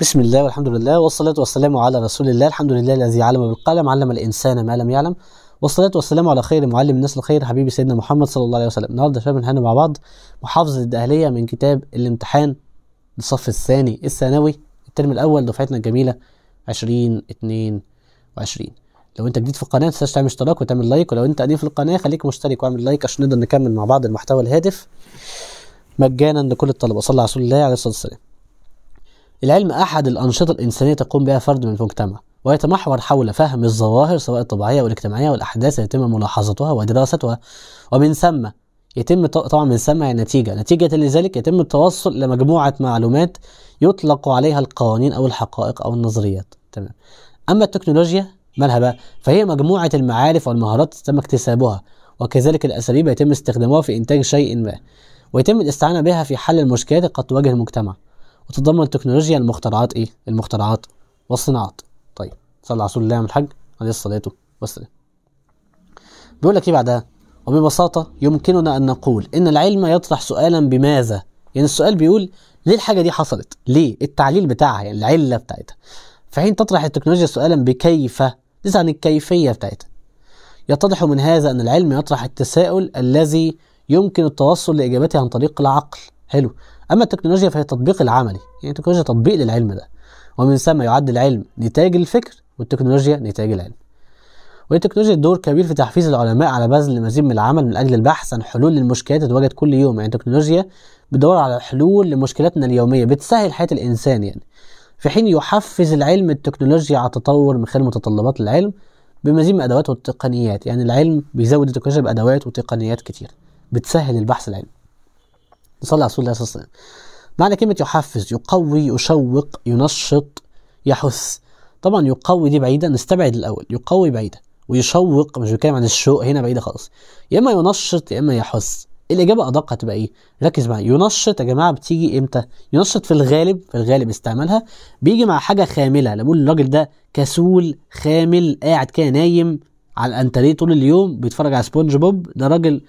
بسم الله والحمد لله والصلاة والسلام على رسول الله الحمد لله الذي علم بالقلم علم الإنسان ما لم يعلم والصلاة والسلام على خير معلم الناس الخير حبيبي سيدنا محمد صلى الله عليه وسلم النهارده شباب هنا مع بعض محافظة الدهلية من كتاب الامتحان للصف الثاني الثانوي الترم الأول دفعتنا الجميلة 2022 لو انت جديد في القناه ما تنساش تعمل اشتراك وتعمل لايك ولو انت قديم في القناه خليك مشترك واعمل لايك عشان نقدر نكمل مع بعض المحتوى الهادف مجانا لكل الطلبه صلى على رسول الله عليه الصلاه والسلام العلم أحد الأنشطة الإنسانية تقوم بها فرد من المجتمع ويتمحور حول فهم الظواهر سواء الطبيعية والاجتماعية والأحداث التي يتم ملاحظتها ودراستها ومن ثم يتم طبعا من ثم هي نتيجة نتيجة لذلك يتم التوصل إلى مجموعة معلومات يطلق عليها القوانين أو الحقائق أو النظريات تمام أما التكنولوجيا مالها بقى فهي مجموعة المعارف والمهارات تم اكتسابها وكذلك الأساليب يتم استخدامها في إنتاج شيء ما ويتم الاستعانة بها في حل المشكلات قد تواجه المجتمع وتتضمن التكنولوجيا المخترعات ايه المخترعات والصناعات طيب صلى على رسول الله الحج عليه الصلاه والسلام بيقول لك ايه بعدها وببساطه يمكننا ان نقول ان العلم يطرح سؤالا بماذا يعني السؤال بيقول ليه الحاجه دي حصلت ليه التعليل بتاعها يعني العله بتاعتها فحين تطرح التكنولوجيا سؤالا بكيف ليس عن الكيفيه بتاعتها يتضح من هذا ان العلم يطرح التساؤل الذي يمكن التوصل لاجابته عن طريق العقل حلو اما التكنولوجيا فهي التطبيق العملي يعني التكنولوجيا تطبيق للعلم ده ومن ثم يعد العلم نتاج الفكر والتكنولوجيا نتاج العلم والتكنولوجيا دور كبير في تحفيز العلماء على بذل مزيد من العمل من اجل البحث عن حلول للمشكلات اللي تتواجد كل يوم يعني التكنولوجيا بتدور على حلول لمشكلاتنا اليوميه بتسهل حياه الانسان يعني في حين يحفز العلم التكنولوجيا على التطور من خلال متطلبات العلم بمزيد من الادوات والتقنيات يعني العلم بيزود التكنولوجيا بادوات وتقنيات كتير بتسهل البحث العلمي نصلي على رسول الله صلى الله عليه وسلم معنى كلمة يحفز يقوي يشوق ينشط يحث طبعا يقوي دي بعيدة نستبعد الأول يقوي بعيدة ويشوق مش بيتكلم عن الشوق هنا بعيدة خالص يا إما ينشط يا إما يحث الإجابة أدق هتبقى إيه؟ ركز معايا ينشط يا جماعة بتيجي إمتى؟ ينشط في الغالب في الغالب استعمالها بيجي مع حاجة خاملة أنا بقول الراجل ده كسول خامل قاعد كده نايم على الأنتريه طول اليوم بيتفرج على سبونج بوب ده راجل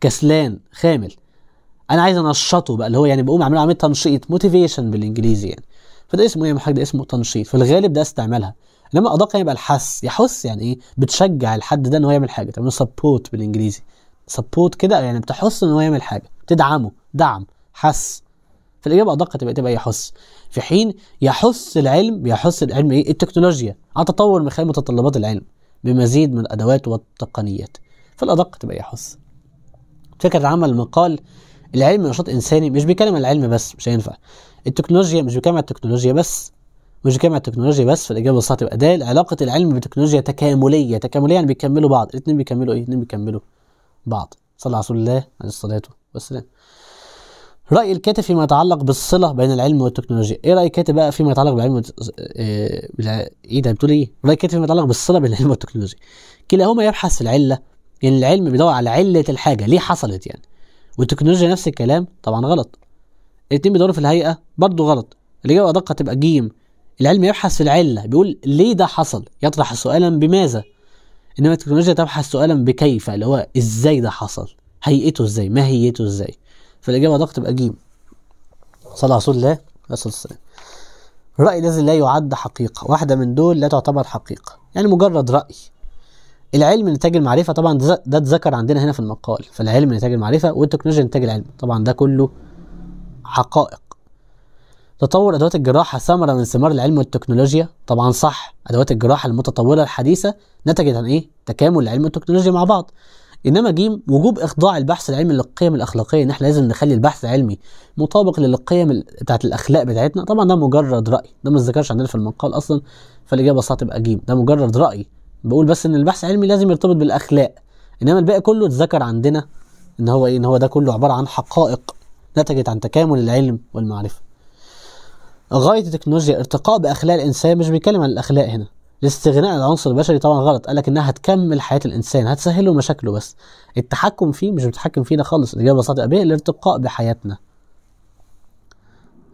كسلان خامل انا عايز انشطه بقى اللي هو يعني بقوم اعمله عمليه تنشيط موتيفيشن بالانجليزي يعني فده اسمه ايه يا ده اسمه تنشيط في الغالب ده استعمالها انما ادق يعني يبقى الحث يحث يعني ايه بتشجع الحد ده ان هو يعمل حاجه تعمله سبورت بالانجليزي سبورت كده يعني بتحث ان هو يعمل حاجه تدعمه دعم حث فالاجابه ادق تبقى تبقى يحث في حين يحث العلم يحث العلم ايه التكنولوجيا على تطور من خلال متطلبات العلم بمزيد من الادوات والتقنيات فالادق تبقى يحث فكره عمل مقال العلم نشاط انساني مش بيتكلم عن العلم بس مش هينفع التكنولوجيا مش بيتكلم عن التكنولوجيا بس مش بيتكلم عن التكنولوجيا بس فالاجابه الصح تبقى دال علاقه العلم بالتكنولوجيا تكامليه تكامليه يعني بيكملوا بعض الاثنين بيكملوا ايه الاثنين بيكملوا بعض صلى على رسول الله عليه الصلاه والسلام رأي الكاتب فيما يتعلق بالصلة بين العلم والتكنولوجيا، إيه رأي الكاتب بقى فيما يتعلق بالعلم والت... آه، إيه ده بتقول إيه؟ رأي الكاتب فيما يتعلق بالصلة بين العلم والتكنولوجيا. كلاهما يبحث في العلة، يعني العلم بيدور على علة الحاجة، ليه حصلت يعني؟ والتكنولوجيا نفس الكلام طبعا غلط الاتنين بيدوروا في الهيئه برضه غلط الاجابه ادق هتبقى جيم العلم يبحث في العله بيقول ليه ده حصل يطرح سؤالا بماذا انما التكنولوجيا تبحث سؤالا بكيف اللي هو ازاي ده حصل هيئته ازاي ماهيته ازاي فالاجابه ادق تبقى جيم صلى رسول الله عليه السلام الرأي الذي لا يعد حقيقة واحدة من دول لا تعتبر حقيقة يعني مجرد رأي العلم نتاج المعرفه طبعا ده اتذكر عندنا هنا في المقال فالعلم نتاج المعرفه والتكنولوجيا نتاج العلم طبعا ده كله حقائق تطور ادوات الجراحه ثمره من ثمار العلم والتكنولوجيا طبعا صح ادوات الجراحه المتطوره الحديثه نتجت عن ايه تكامل العلم والتكنولوجيا مع بعض انما جيم وجوب اخضاع البحث العلمي للقيم الاخلاقيه ان احنا لازم نخلي البحث العلمي مطابق للقيم بتاعه الاخلاق بتاعتنا طبعا ده مجرد راي ده ما اتذكرش عندنا في المقال اصلا فالاجابه صح تبقى جيم ده مجرد راي بقول بس ان البحث العلمي لازم يرتبط بالاخلاق انما الباقي كله اتذكر عندنا ان هو ايه ان هو ده كله عباره عن حقائق نتجت عن تكامل العلم والمعرفه غايه التكنولوجيا ارتقاء باخلاق الانسان مش بيتكلم عن الاخلاق هنا الاستغناء عن العنصر البشري طبعا غلط قال لك انها هتكمل حياه الانسان هتسهله مشاكله بس التحكم فيه مش بتحكم فينا خالص الاجابه ببساطه به الارتقاء بحياتنا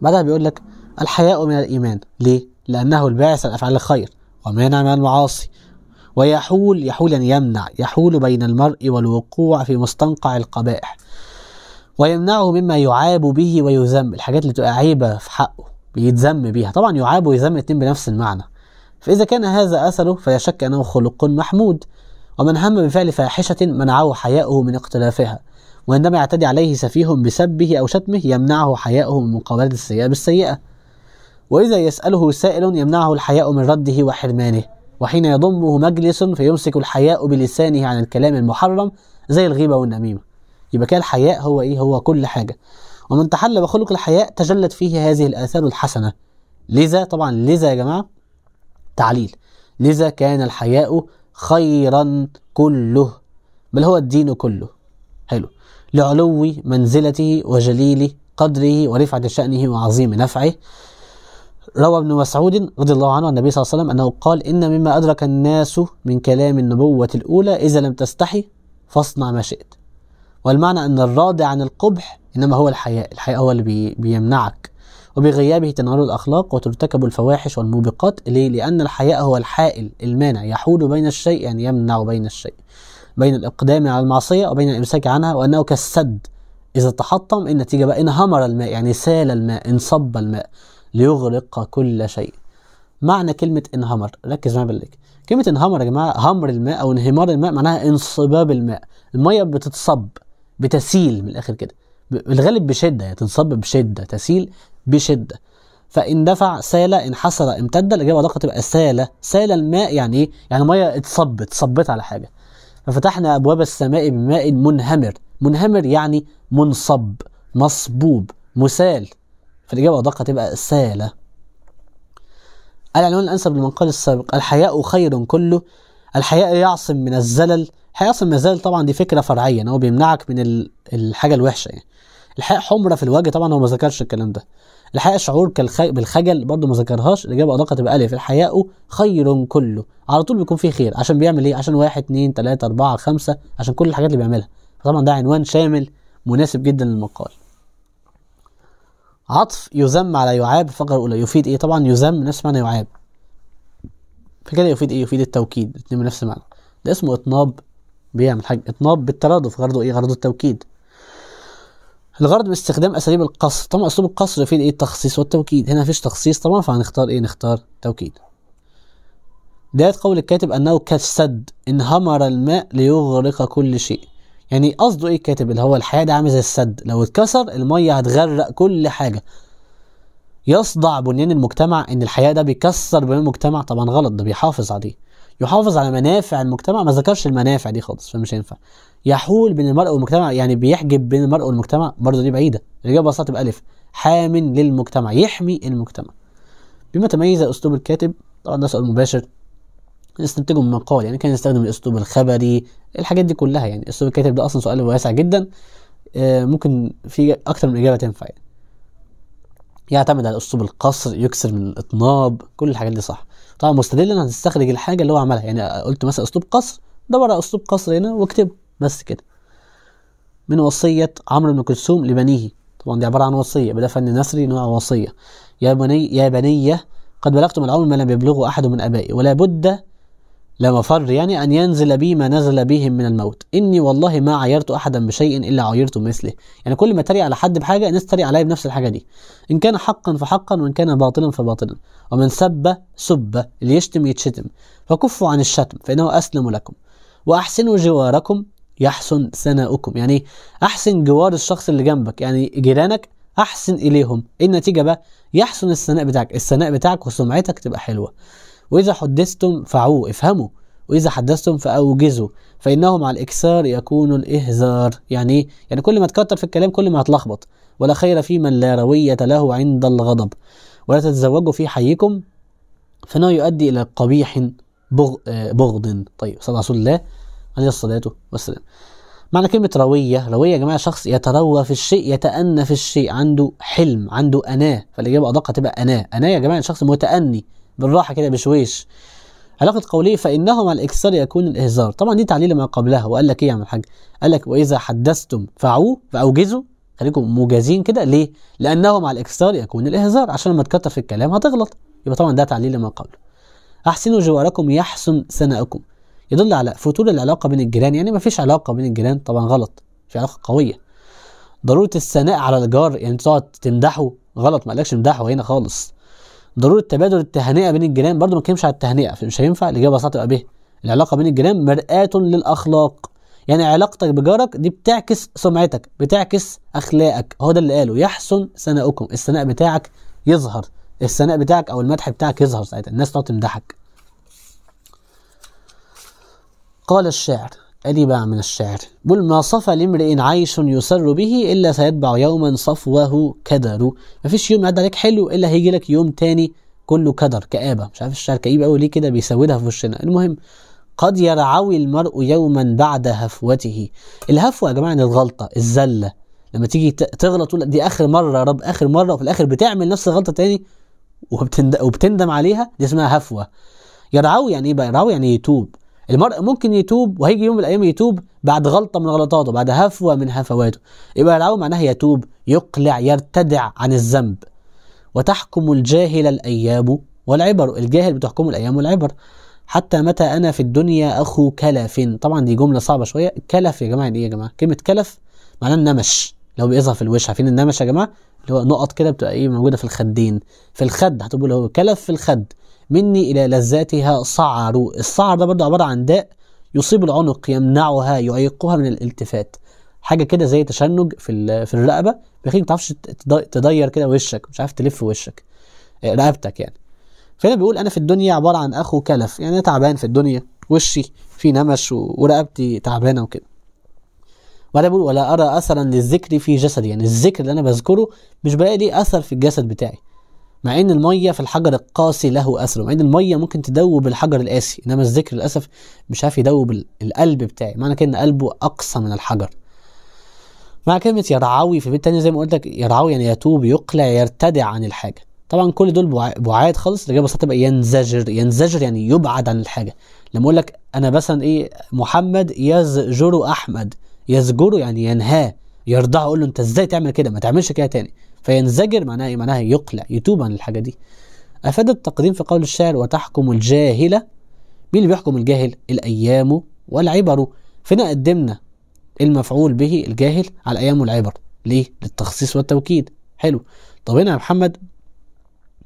بعدها بيقول لك الحياء من الايمان ليه لانه الباعث الافعال افعال الخير ومانع من المعاصي ويحول يحول يعني يمنع يحول بين المرء والوقوع في مستنقع القبائح ويمنعه مما يعاب به ويذم الحاجات اللي تبقى عيبة في حقه بيتذم بيها طبعا يعاب ويذم الاثنين بنفس المعنى فإذا كان هذا أثره فلا شك أنه خلق محمود ومن هم بفعل فاحشة منعه حياؤه من اقتلافها وعندما يعتدي عليه سفيه بسبه أو شتمه يمنعه حياؤه من مقابلة السيئة بالسيئة وإذا يسأله سائل يمنعه الحياء من رده وحرمانه وحين يضمه مجلس فيمسك الحياء بلسانه عن الكلام المحرم زي الغيبة والنميمة يبقى كده الحياء هو إيه هو كل حاجة ومن تحلى بخلق الحياء تجلت فيه هذه الآثار الحسنة لذا طبعا لذا يا جماعة تعليل لذا كان الحياء خيرا كله بل هو الدين كله حلو لعلو منزلته وجليل قدره ورفعة شأنه وعظيم نفعه روى ابن مسعود رضي الله عنه عن النبي صلى الله عليه وسلم أنه قال إن مما أدرك الناس من كلام النبوة الأولى إذا لم تستحي فاصنع ما شئت والمعنى أن الراضى عن القبح إنما هو الحياء الحياء هو اللي بيمنعك وبغيابه تنهار الأخلاق وترتكب الفواحش والموبقات ليه؟ لأن الحياء هو الحائل المانع يحول بين الشيء يعني يمنع بين الشيء بين الإقدام على المعصية وبين الإمساك عنها وأنه كالسد إذا تحطم النتيجة بقى انهمر الماء يعني سال الماء انصب الماء ليغرق كل شيء معنى كلمة انهمر ركز معايا بالك كلمة انهمر يا جماعة همر الماء أو انهمار الماء معناها انصباب الماء المية بتتصب بتسيل من الآخر كده الغالب بشدة يعني تنصب بشدة تسيل بشدة فإن دفع سال انحسر امتد الإجابة دقة تبقى سال سال الماء يعني إيه؟ يعني مية اتصبت اتصبت على حاجة ففتحنا أبواب السماء بماء منهمر منهمر يعني منصب مصبوب مسال فالإجابة أدق هتبقى سالة العنوان الأنسب للمنقال السابق الحياء خير كله الحياء يعصم من الزلل الحياء يعصم من الزلل طبعا دي فكرة فرعية هو بيمنعك من الحاجة الوحشة يعني الحياء حمرة في الوجه طبعا هو ما ذكرش الكلام ده الحياء شعور بالخجل برضه ما ذكرهاش الاجابه ادق تبقى الف الحياء خير كله على طول بيكون فيه خير عشان بيعمل ايه عشان واحد اتنين تلاته اربعه خمسه عشان كل الحاجات اللي بيعملها طبعا ده عنوان شامل مناسب جدا للمقال عطف يذم على يعاب فقر الاولى يفيد ايه طبعا يذم نفس معنى يعاب فكده يفيد ايه يفيد التوكيد اتنين من نفس المعنى ده اسمه اطناب بيعمل حاجه اطناب بالترادف غرضه ايه غرضه التوكيد الغرض من استخدام اساليب القصر طبعا اسلوب القصر يفيد ايه التخصيص والتوكيد هنا مفيش تخصيص طبعا فهنختار ايه نختار توكيد ده قول الكاتب أنه كالسد انهمر الماء ليغرق كل شيء يعني قصده ايه الكاتب اللي هو الحياه ده عامل زي السد لو اتكسر الميه هتغرق كل حاجه يصدع بنيان المجتمع ان الحياه ده بيكسر بنيان المجتمع طبعا غلط ده بيحافظ عليه يحافظ على منافع المجتمع ما ذكرش المنافع دي خالص فمش هينفع يحول بين المرء والمجتمع يعني بيحجب بين المرء والمجتمع برضه دي بعيده الاجابه ببساطه بالف حامل للمجتمع يحمي المجتمع بما تميز اسلوب الكاتب طبعا ده سؤال مباشر نستنتجه من مقال يعني كان يستخدم الاسلوب الخبري الحاجات دي كلها يعني اسلوب الكاتب ده اصلا سؤال واسع جدا آه، ممكن في اكتر من اجابه تنفع يعني. يعتمد على اسلوب القصر يكسر من الاطناب كل الحاجات دي صح طبعا مستدلا هتستخرج الحاجه اللي هو عملها يعني قلت مثلا اسلوب قصر دور على اسلوب قصر هنا واكتبه بس كده من وصيه عمرو بن كلثوم لبنيه طبعا دي عباره عن وصيه بدا فن نثري نوع وصيه يا بني يا بنيه قد بلغتم العمر ما لم يبلغه احد من ابائي ولا بد لمفر يعني أن ينزل بي ما نزل بهم من الموت إني والله ما عيرت أحدا بشيء إلا عيرت مثله يعني كل ما اتريق على حد بحاجة الناس تتريق عليا بنفس الحاجة دي إن كان حقا فحقا وإن كان باطلا فباطلا ومن سب سب اللي يشتم يتشتم فكفوا عن الشتم فإنه أسلم لكم وأحسنوا جواركم يحسن ثناؤكم يعني أحسن جوار الشخص اللي جنبك يعني جيرانك أحسن إليهم إيه النتيجة بقى يحسن الثناء بتاعك الثناء بتاعك وسمعتك تبقى حلوة وإذا حدثتم فعوا افهموا وإذا حدثتم فأوجزوا فإنه مع الإكثار يكون الإهزار يعني إيه؟ يعني كل ما تكتر في الكلام كل ما هتلخبط ولا خير في من لا روية له عند الغضب ولا تتزوجوا في حيكم فإنه يؤدي إلى قبيح آه، بغض طيب صلى رسول الله عليه الصلاة والسلام معنى كلمة روية روية يا جماعة شخص يتروى في الشيء يتأنى في الشيء عنده حلم عنده أناة فالإجابة أدق هتبقى أناة أناة يا جماعة شخص متأني بالراحه كده بشويش علاقه قوله فانهما الإكثار يكون الاهزار طبعا دي تعليل ما قبلها وقال لك ايه يا عم الحاج قال لك واذا حدثتم فعو فاوجزوا خليكم موجزين كده ليه لانه مع الاكثار يكون الاهزار عشان لما تكتر في الكلام هتغلط يبقى طبعا ده تعليل ما قبله احسنوا جواركم يحسن ثناؤكم يدل على فتور العلاقه بين الجيران يعني ما فيش علاقه بين الجيران طبعا غلط في علاقه قويه ضروره الثناء على الجار يعني تقعد تمدحه غلط ما قالكش امدحه هنا خالص ضروره تبادل التهنئه بين الجيران برضو ما اتكلمش على التهنئه فمش هينفع الاجابه صح تبقى به العلاقه بين الجيران مراه للاخلاق يعني علاقتك بجارك دي بتعكس سمعتك بتعكس اخلاقك هو ده اللي قاله يحسن ثناؤكم الثناء بتاعك يظهر الثناء بتاعك او المدح بتاعك يظهر ساعتها الناس تقعد تمدحك قال الشاعر أدي بقى من الشعر بل ما صفى لامرئ عيش يسر به إلا سيتبع يوما صفوه كدر مفيش يوم يعدي عليك حلو إلا هيجي لك يوم تاني كله كدر كآبة مش عارف الشعر كئيب أوي ليه كده بيسودها في وشنا المهم قد يرعوي المرء يوما بعد هفوته الهفوة يا جماعة يعني الغلطة الزلة لما تيجي تغلط تقول دي آخر مرة يا رب آخر مرة وفي الآخر بتعمل نفس الغلطة تاني وبتندم عليها دي اسمها هفوة يرعوي يعني ايه بقى يرعوي يعني يتوب المرء ممكن يتوب وهيجي يوم من الايام يتوب بعد غلطه من غلطاته بعد هفوه من هفواته يبقى العون معناها يتوب يقلع يرتدع عن الذنب وتحكم الجاهل الايام والعبر الجاهل بتحكمه الايام والعبر حتى متى انا في الدنيا اخو كلف طبعا دي جمله صعبه شويه كلف يا جماعه ايه يا جماعه كلمه كلف معناها النمش لو بيظهر في الوش عارفين النمش يا جماعه اللي هو نقط كده بتبقى ايه موجوده في الخدين في الخد هتقول هو كلف في الخد مني إلى لذاتها صعر الصعر ده برضه عبارة عن داء يصيب العنق يمنعها يعيقها من الالتفات حاجة كده زي تشنج في, في الرقبة بيخليك ما تعرفش تدير كده وشك مش عارف تلف وشك آه، رقبتك يعني فهنا بيقول أنا في الدنيا عبارة عن أخو كلف يعني أنا تعبان في الدنيا وشي في نمش ورقبتي تعبانة وكده وبعدين بيقول ولا أرى أثرا للذكر في جسدي يعني الذكر اللي أنا بذكره مش بلاقي ليه أثر في الجسد بتاعي مع ان الميه في الحجر القاسي له اثر مع ان الميه ممكن تدوب الحجر القاسي انما الذكر للاسف مش عارف يدوب القلب بتاعي معنى كده ان قلبه اقصى من الحجر مع كلمة يرعوي في بيت تاني زي ما قلت لك يرعوي يعني يتوب يقلع يرتدع عن الحاجة طبعا كل دول بعاد خالص الإجابة الصح تبقى ينزجر ينزجر يعني يبعد عن الحاجة لما أقول لك أنا مثلا إيه محمد يزجر أحمد يزجر يعني ينهاه يرضعه يقول له انت ازاي تعمل كده ما تعملش كده تاني فينزجر معناها ايه معناها يقلع يتوب عن الحاجه دي افاد التقديم في قول الشاعر وتحكم الجاهله مين اللي بيحكم الجاهل الايام والعبر فينا قدمنا المفعول به الجاهل على الايام والعبر ليه للتخصيص والتوكيد حلو طب هنا يا محمد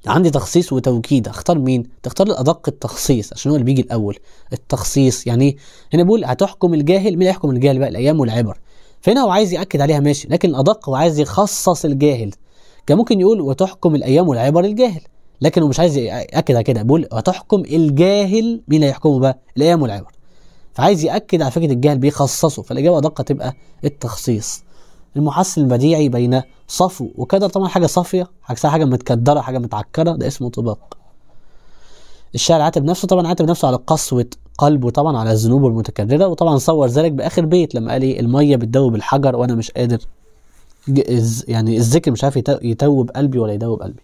عندي تخصيص وتوكيد اختار مين تختار الادق التخصيص عشان هو اللي بيجي الاول التخصيص يعني ايه هنا بيقول هتحكم الجاهل مين يحكم الجاهل بقى الايام والعبر فهنا هو عايز ياكد عليها ماشي لكن الادق هو عايز يخصص الجاهل كان ممكن يقول وتحكم الايام والعبر الجاهل لكن هو مش عايز ياكد على كده بيقول وتحكم الجاهل مين اللي هيحكمه بقى الايام والعبر فعايز ياكد على فكره الجهل بيخصصه فالاجابه ادق تبقى التخصيص المحصل البديعي بين صفو وكدر طبعا حاجه صافيه عكسها حاجه متكدره حاجه متعكره ده اسمه طباق الشاعر عاتب نفسه طبعا عاتب نفسه على قسوه قلبه طبعا على ذنوبه المتكررة وطبعا صور ذلك بآخر بيت لما قال إيه المية بتدوب الحجر وأنا مش قادر يعني الذكر مش عارف يتوب قلبي ولا يدوب قلبي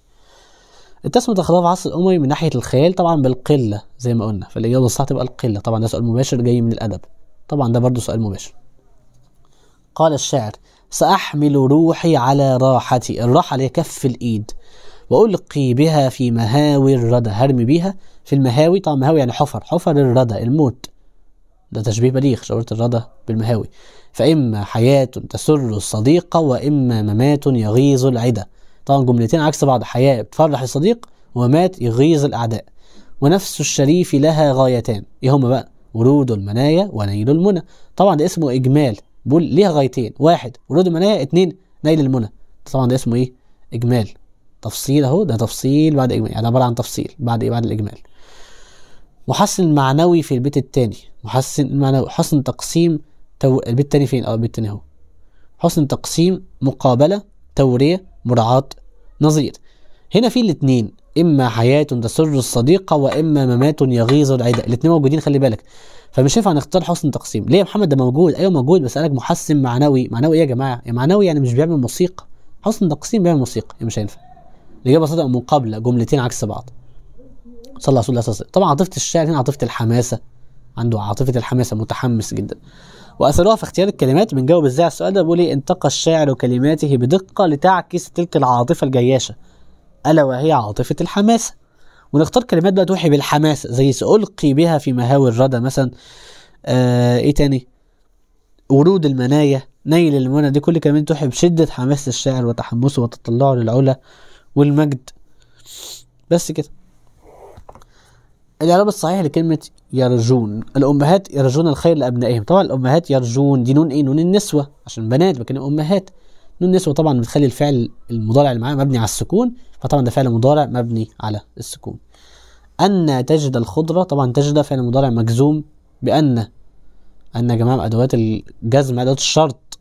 اتسمت الخطاب في عصر الأموي من ناحية الخيال طبعا بالقلة زي ما قلنا فالإجابة الصح تبقى القلة طبعا ده سؤال مباشر جاي من الأدب طبعا ده برضه سؤال مباشر قال الشاعر سأحمل روحي على راحتي الراحة اللي هي كف الإيد وألقي بها في مهاوي الردى هرمي بيها في المهاوي طبعا مهاوي يعني حفر حفر الردى الموت ده تشبيه بليغ شعورة الردى بالمهاوي فإما حياة تسر الصديقة وإما ممات يغيظ العدى طبعا جملتين عكس بعض حياة بتفرح الصديق ومات يغيظ الأعداء ونفس الشريف لها غايتان إيه هما بقى ورود المنايا ونيل المنى طبعا ده اسمه إجمال بقول ليها غايتين واحد ورود المنايا اتنين نيل المنى طبعا ده اسمه إيه إجمال تفصيل أهو ده تفصيل بعد إجمال يعني عبارة عن تفصيل بعد إيه بعد الإجمال محسن معنوي في البيت التاني محسن معنوي حسن تقسيم تو... البيت التاني فين اه البيت التاني اهو حسن تقسيم مقابلة تورية مراعاة نظير هنا في الاتنين اما حياة تسر الصديقة واما ممات يغيظ العداء الاتنين موجودين خلي بالك فمش ينفع نختار حسن تقسيم ليه يا محمد ده موجود ايوه موجود بس قالك محسن معنوي معنوي ايه يا جماعة يا معنوي يعني مش بيعمل موسيقى حسن تقسيم بيعمل موسيقى إيه، مش هينفع الإجابة صادقة مقابلة جملتين عكس بعض صلى رسول الله صلى الله عليه وسلم طبعا عاطفه الشاعر هنا عاطفه الحماسه عنده عاطفه الحماسه متحمس جدا واثروها في اختيار الكلمات بنجاوب ازاي على السؤال ده بيقول ايه انتقى الشاعر كلماته بدقه لتعكس تلك العاطفه الجياشه الا وهي عاطفه الحماسه ونختار كلمات بقى توحي بالحماسه زي سألقي بها في مهاوي الردى مثلا آه ايه تاني ورود المنايا نيل المنى دي كل كلمات توحي بشده حماس الشاعر وتحمسه وتطلعه للعلا والمجد بس كده الاعراب الصحيح لكلمه يرجون الامهات يرجون الخير لابنائهم طبعا الامهات يرجون دي نون ايه نون النسوه عشان بنات بكلم امهات نون النسوه طبعا بتخلي الفعل المضارع اللي معاه مبني على السكون فطبعا ده فعل مضارع مبني على السكون ان تجد الخضره طبعا تجد فعل مضارع مجزوم بان ان يا جماعه ادوات الجزم ادوات الشرط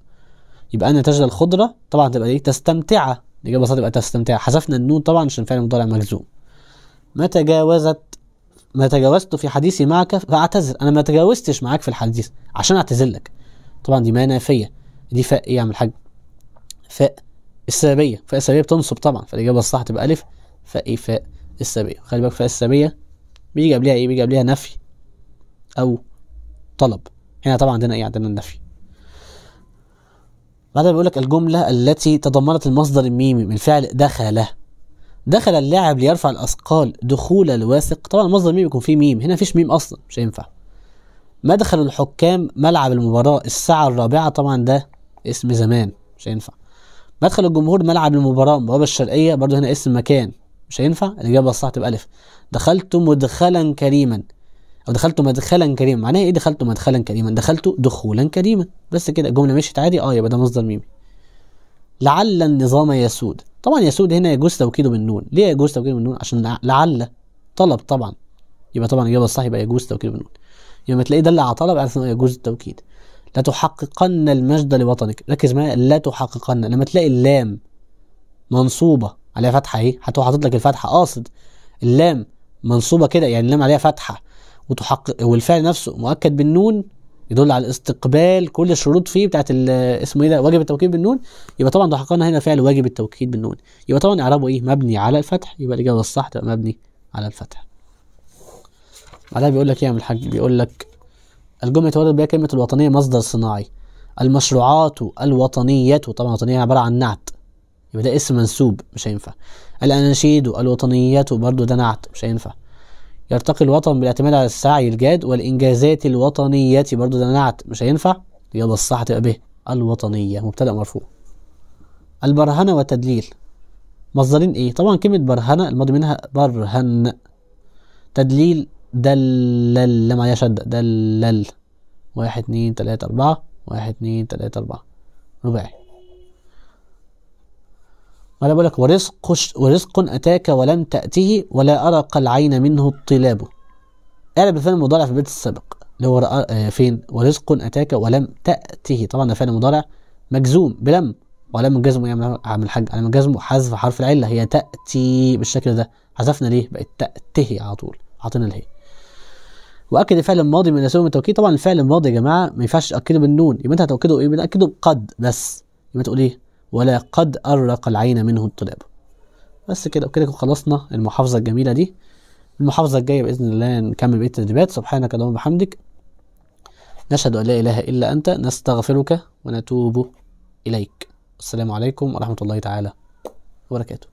يبقى ان تجد الخضره طبعا تبقى ايه تستمتع الاجابه الصح تبقى تستمتع حذفنا النون طبعا عشان فعل مضارع مجزوم ما تجاوزت ما تجاوزت في حديثي معك فاعتذر انا ما تجاوزتش معاك في الحديث عشان اعتذر لك طبعا دي ما نافيه دي فاء ايه يا عم الحاج فاء السببيه فاء السببيه بتنصب طبعا فالاجابه الصح تبقى الف فاء ايه فاء السببيه خلي بالك فاء السببيه بيجي قبلها ايه بيجي قبلها نفي او طلب هنا طبعا عندنا ايه عندنا النفي بعدها بيقول لك الجمله التي تضمنت المصدر الميمي من فعل دخل دخل اللاعب ليرفع الأثقال دخول الواثق طبعا مصدر ميم يكون فيه ميم هنا مفيش ميم أصلا مش هينفع مدخل الحكام ملعب المباراة الساعة الرابعة طبعا ده اسم زمان مش هينفع مدخل الجمهور ملعب المباراة البوابة الشرقية برضه هنا اسم مكان مش هينفع الإجابة الصح تبقى ألف دخلت مدخلا كريما أو دخلت مدخلا كريما معناها إيه دخلت مدخلا كريما دخلت دخولا كريما بس كده الجملة مشيت عادي أه يبقى ده مصدر ميمي لعل النظام يسود طبعا يسود هنا يجوز توكيده بالنون ليه يجوز توكيده بالنون عشان لعل طلب طبعا يبقى طبعا الاجابه الصح يبقى يجوز توكيده بالنون يبقى تلاقيه دل على طلب على يجوز التوكيد لا تحققن المجد لوطنك ركز معايا لا تحققن لما تلاقي اللام منصوبه عليها فتحه اهي هتروح حاطط لك الفتحه قاصد اللام منصوبه كده يعني اللام عليها فتحه وتحقق والفعل نفسه مؤكد بالنون يدل على استقبال كل الشروط فيه بتاعت اسمه ايه ده واجب التوكيد بالنون يبقى طبعا ده هنا فعل واجب التوكيد بالنون يبقى طبعا اعرابه ايه مبني على الفتح يبقى الاجابه الصح تبقى مبني على الفتح بعدها بيقول لك ايه يا عم الحاج بيقول لك الجمله تورد بها كلمه الوطنيه مصدر صناعي المشروعات الوطنيه طبعا الوطنية عباره عن نعت يبقى ده اسم منسوب مش هينفع الاناشيد الوطنيه برضو ده نعت مش هينفع يرتقي الوطن بالاعتماد على السعي الجاد والانجازات الوطنيه برضو ده نعت مش هينفع يلا الصح هتبقى به الوطنيه مبتدا مرفوع البرهنه والتدليل مصدرين ايه طبعا كلمه برهنه الماضي منها برهن تدليل دلل لما يشد دلل واحد اتنين تلاتة أربعة واحد اتنين تلاتة أربعة رباعي ولا بقول لك ورزق ورزق اتاك ولم تاته ولا ارق العين منه الطلاب قلب الفعل المضارع في البيت السابق اللي هو آه، فين ورزق اتاك ولم تاته طبعا ده فعل مضارع مجزوم بلم ولم جزمه يعمل عامل حاج علم جزمه حذف حرف العله هي تاتي بالشكل ده حذفنا ليه بقت تاته على طول اعطينا الهي واكد الفعل الماضي من اسباب التوكيد طبعا الفعل الماضي يا جماعه ما ينفعش تاكده بالنون يبقى انت هتاكده ايه بناكده بقد بس يبقى تقول ايه ولا قد أرق العين منه الطلاب بس كده وكده خلصنا المحافظة الجميلة دي المحافظة الجاية بإذن الله نكمل بقية التدريبات سبحانك اللهم وبحمدك نشهد أن لا إله إلا أنت نستغفرك ونتوب إليك السلام عليكم ورحمة الله تعالى وبركاته